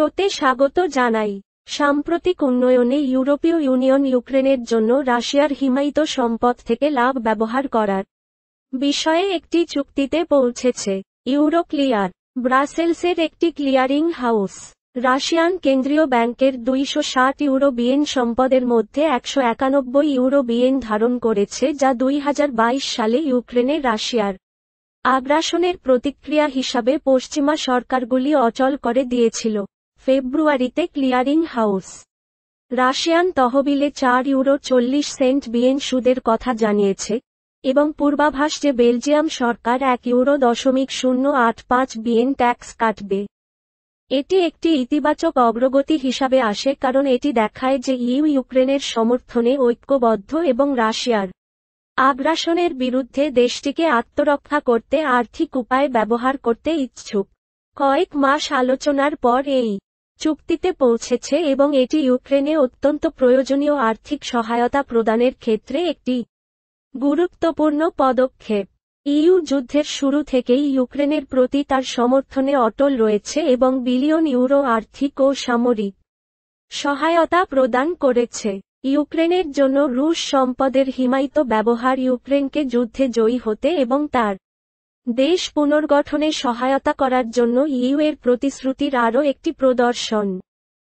শোতে স্বাগত জানাই সাম্প্রতিক উন্নয়নে ইউরোপীয় ইউনিয়ন ইউক্রেনের জন্য রাশিয়ার হিমায়িত সম্পদ থেকে লাভ ব্যবহার করার বিষয়ে একটি চুক্তিতে পৌঁছেছে ইউরো ক্লিয়ার ব্রাসেলসের একটি ক্লিয়ারিং হাউস রাশিয়ান কেন্দ্রীয় ব্যাংকের দুইশো ষাট ইউরো বিএন সম্পদের মধ্যে একশো একানব্বই ইউরো বিএন ধারণ করেছে যা দুই সালে ইউক্রেনে রাশিয়ার আগ্রাসনের প্রতিক্রিয়া হিসাবে পশ্চিমা সরকারগুলি অচল করে দিয়েছিল ফেব্রুয়ারিতে ক্লিয়ারিং হাউস রাশিয়ান তহবিলে চার ইউরো চল্লিশ সেন্ট বিএন সুদের কথা জানিয়েছে এবং পূর্বাভাস যে বেলজিয়াম সরকার এক ইউরো দশমিক শূন্য আট পাঁচ বিএন ট্যাক্স কাটবে এটি একটি ইতিবাচক অগ্রগতি হিসাবে আসে কারণ এটি দেখায় যে ইউ ইউক্রেনের সমর্থনে ঐক্যবদ্ধ এবং রাশিয়ার আগ্রাসনের বিরুদ্ধে দেশটিকে আত্মরক্ষা করতে আর্থিক উপায় ব্যবহার করতে ইচ্ছুক কয়েক মাস আলোচনার পর এই চুক্তিতে পৌঁছেছে এবং এটি ইউক্রেনে অত্যন্ত প্রয়োজনীয় আর্থিক সহায়তা প্রদানের ক্ষেত্রে একটি গুরুত্বপূর্ণ পদক্ষেপ ইউ যুদ্ধের শুরু থেকেই ইউক্রেনের প্রতি তার সমর্থনে অটল রয়েছে এবং বিলিয়ন ইউরো আর্থিক ও সামরিক সহায়তা প্রদান করেছে ইউক্রেনের জন্য রুশ সম্পদের হিমায়িত ব্যবহার ইউক্রেনকে যুদ্ধে জয়ী হতে এবং তার দেশ পুনর্গঠনে সহায়তা করার জন্য ইউ এর প্রতিশ্রুতির আরও একটি প্রদর্শন